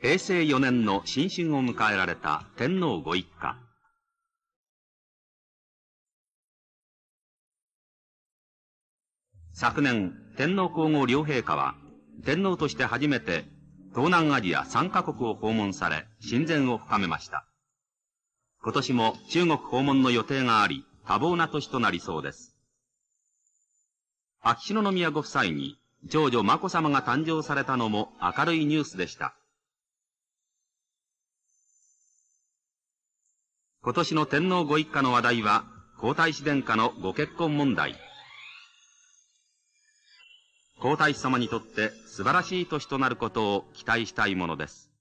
平成4年の新春を迎えられた天皇ご一家。昨年、天皇皇后両陛下は、天皇として初めて東南アジア3カ国を訪問され、親善を深めました。今年も中国訪問の予定があり、多忙な年となりそうです。秋篠宮ご夫妻に長女眞子さまが誕生されたのも明るいニュースでした。今年の天皇ご一家の話題は、皇太子殿下のご結婚問題。皇太子様にとって素晴らしい年となることを期待したいものです。